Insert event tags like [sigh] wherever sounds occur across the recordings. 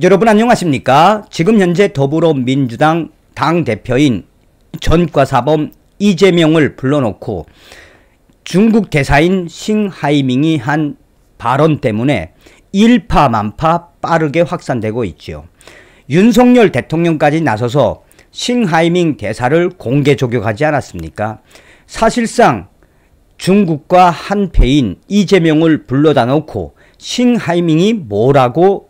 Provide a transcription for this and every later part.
여러분 안녕하십니까? 지금 현재 더불어민주당 당대표인 전과사범 이재명을 불러놓고 중국 대사인 싱하이밍이 한 발언 때문에 일파만파 빠르게 확산되고 있죠 윤석열 대통령까지 나서서 싱하이밍 대사를 공개 조격하지 않았습니까? 사실상 중국과 한패인 이재명을 불러다 놓고 싱하이밍이 뭐라고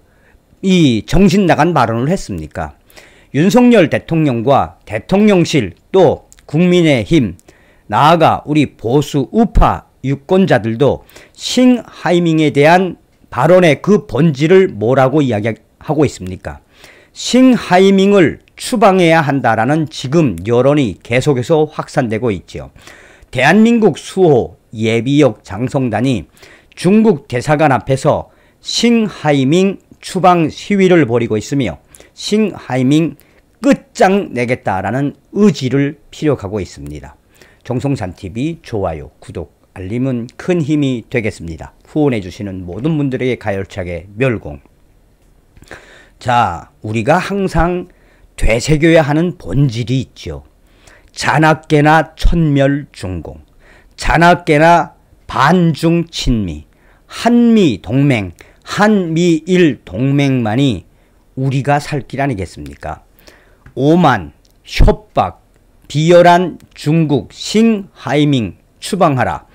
이 정신 나간 발언을 했습니까? 윤석열 대통령과 대통령실 또 국민의힘 나아가 우리 보수 우파 유권자들도 싱하이밍에 대한 발언의 그 본질을 뭐라고 이야기하고 있습니까? 싱하이밍을 추방해야 한다라는 지금 여론이 계속해서 확산되고 있지 대한민국 수호 예비역 장성단이 중국 대사관 앞에서 싱하이밍 추방 시위를 벌이고 있으며 싱하이밍 끝장내겠다라는 의지를 피력하고 있습니다. 정성산TV 좋아요, 구독, 알림은 큰 힘이 되겠습니다. 후원해주시는 모든 분들에게 가열차게 멸공. 자, 우리가 항상 되새겨야 하는 본질이 있죠. 잔악계나 천멸중공, 잔악계나 반중친미, 한미동맹, 한미일 동맹만이 우리가 살 길 아니겠습니까? 오만, 협박, 비열한 중국 싱하이밍 추방하라.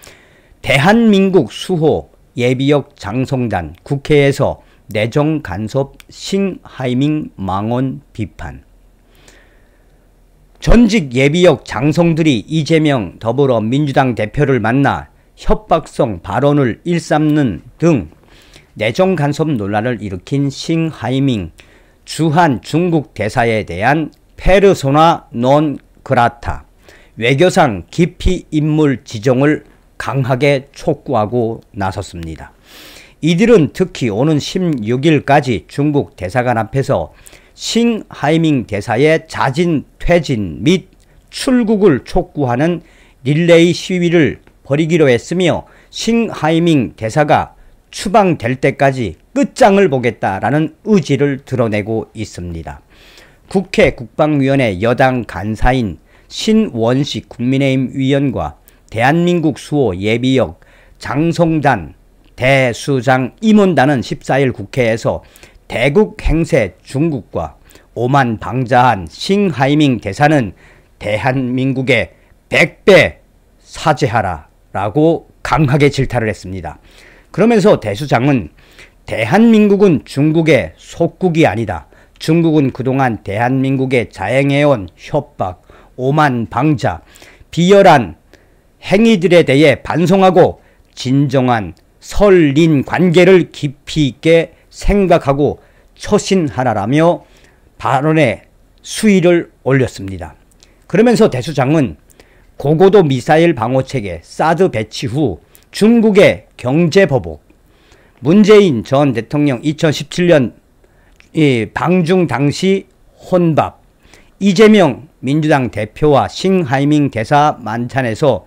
대한민국 수호 예비역 장성단 국회에서 내정 간섭 싱하이밍 망언 비판. 전직 예비역 장성들이 이재명 더불어민주당 대표를 만나 협박성 발언을 일삼는 등 내정 간섭 논란을 일으킨 싱하이밍 주한 중국 대사에 대한 페르소나 논 그라타 외교상 깊이 인물 지정을 강하게 촉구하고 나섰습니다. 이들은 특히 오는 16일까지 중국 대사관 앞에서 싱하이밍 대사의 자진 퇴진 및 출국을 촉구하는 릴레이 시위를 벌이기로 했으며 싱하이밍 대사가 추방될 때까지 끝장을 보겠다라는 의지를 드러내고 있습니다. 국회 국방위원회 여당 간사인 신원식 국민의힘 위원과 대한민국 수호 예비역 장성단 대수장 임원단은 14일 국회에서 대국 행세 중국과 오만 방자한 싱하이밍 대사는 대한민국의 100배 사죄하라 라고 강하게 질타를 했습니다. 그러면서 대수장은 대한민국은 중국의 속국이 아니다. 중국은 그동안 대한민국에 자행해온 협박, 오만 방자, 비열한 행위들에 대해 반성하고 진정한 설린 관계를 깊이 있게 생각하고 처신하라라며 발언의 수위를 올렸습니다. 그러면서 대수장은 고고도 미사일 방어체계 사드 배치 후 중국의 경제보복, 문재인 전 대통령 2017년 방중 당시 혼밥, 이재명 민주당 대표와 싱하이밍 대사 만찬에서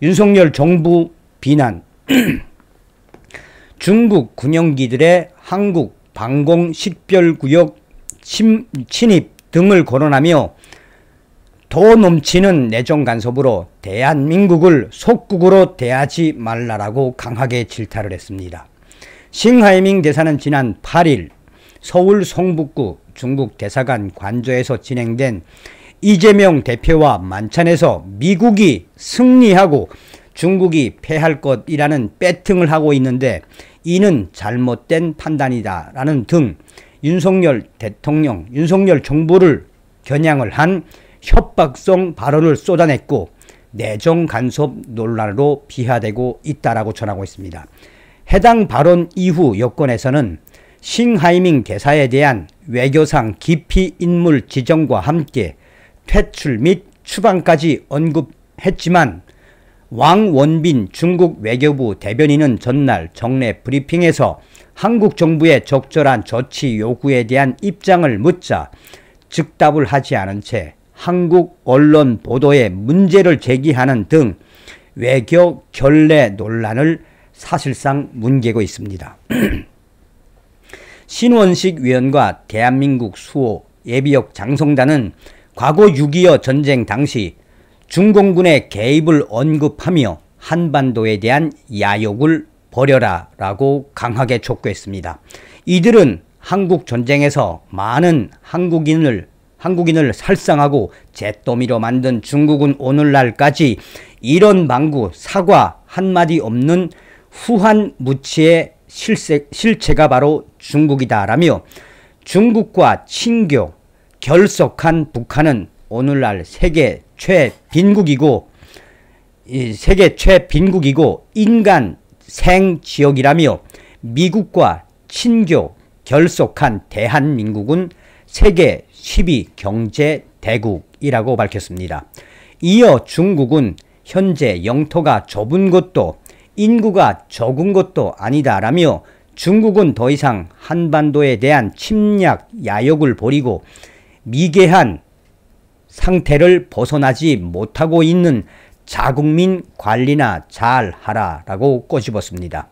윤석열 정부 비난, [clears throat] 중국 군용기들의 한국 방공 식별구역 침입 등을 거론하며 더 넘치는 내정 간섭으로 대한민국을 속국으로 대하지 말라라고 강하게 질타를 했습니다. 싱하이밍 대사는 지난 8일 서울 성북구 중국 대사관 관저에서 진행된 이재명 대표와 만찬에서 미국이 승리하고 중국이 패할 것이라는 배팅을 하고 있는데 이는 잘못된 판단이다 라는 등 윤석열 대통령, 윤석열 정부를 겨냥을 한 협박성 발언을 쏟아냈고 내정 간섭 논란으로 비하되고 있다라고 전하고 있습니다. 해당 발언 이후 여권에서는 싱하이밍 개사에 대한 외교상 깊이 인물 지정과 함께 퇴출 및 추방까지 언급했지만 왕원빈 중국 외교부 대변인은 전날 정례 브리핑에서 한국 정부의 적절한 조치 요구에 대한 입장을 묻자 즉답을 하지 않은 채 한국 언론 보도에 문제를 제기하는 등 외교 결례 논란을 사실상 뭉개고 있습니다. [clears throat] 신원식 위원과 대한민국 수호 예비역 장성단은 과거 6.25 전쟁 당시 중공군의 개입을 언급하며 한반도에 대한 야욕을 버려라 라고 강하게 촉구했습니다. 이들은 한국 전쟁에서 많은 한국인을 한국인을 살상하고 잿더미로 만든 중국은 오늘날까지 이런 방구, 사과 한마디 없는 후한 무치의 실세, 실체가 바로 중국이다라며 중국과 친교, 결석한 북한은 오늘날 세계 최빈국이고 세계 최빈국이고 인간 생지역이라며 미국과 친교 결속한 대한민국은 세계 12 경제 대국이라고 밝혔습니다. 이어 중국은 현재 영토가 좁은 것도 인구가 적은 것도 아니다라며 중국은 더 이상 한반도에 대한 침략 야욕을 벌이고 미개한 상태를 벗어나지 못하고 있는 자국민 관리나 잘 하라라고 꼬집었습니다.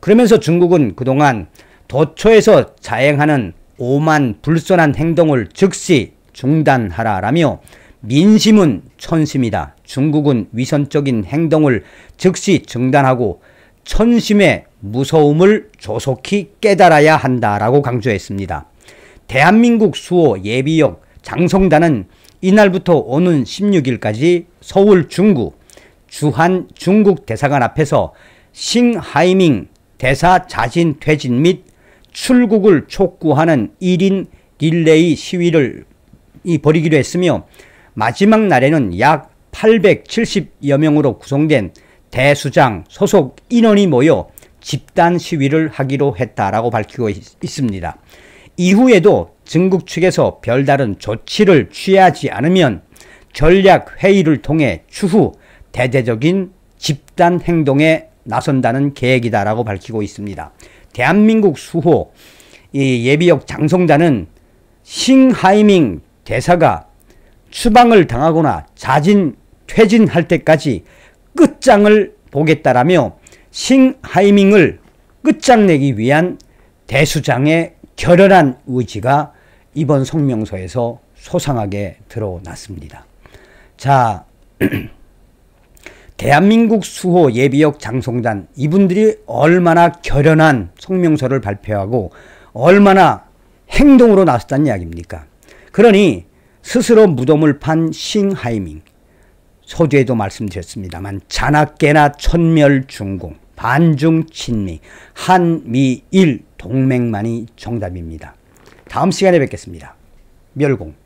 그러면서 중국은 그동안 도처에서 자행하는 오만 불선한 행동을 즉시 중단하라라며 민심은 천심이다. 중국은 위선적인 행동을 즉시 중단하고 천심의 무서움을 조속히 깨달아야 한다라고 강조했습니다. 대한민국 수호 예비역 장성단은 이날부터 오는 16일까지 서울 중구 주한 중국 대사관 앞에서 싱하이밍 대사 자진 퇴진 및 출국을 촉구하는 1인 릴레이 시위를 벌이기로 했으며 마지막 날에는 약 870여 명으로 구성된 대수장 소속 인원이 모여 집단 시위를 하기로 했다라고 밝히고 있, 습니다 이후에도 중국 측에서 별다른 조치를 취하지 않으면 전략 회의를 통해 추후 대대적인 집단 행동에 나선다는 계획이다라고 밝히고 있습니다. 대한민국 수호 이 예비역 장성자는 싱하이밍 대사가 추방을 당하거나 자진 퇴진할 때까지 끝장을 보겠다라며 싱하이밍을 끝장내기 위한 대수장의 결연한 의지가 이번 성명서에서 소상하게 드러났습니다. 자, [clears throat] 대한민국 수호 예비역 장성단 이분들이 얼마나 결연한 성명서를 발표하고 얼마나 행동으로 나섰다는 이야기입니까? 그러니 스스로 무덤을 판 싱하이밍 소재에도 말씀드렸습니다만 잔악계나 천멸 중공 반중 친미 한미일 동맹만이 정답입니다. 다음 시간에 뵙겠습니다. 멸공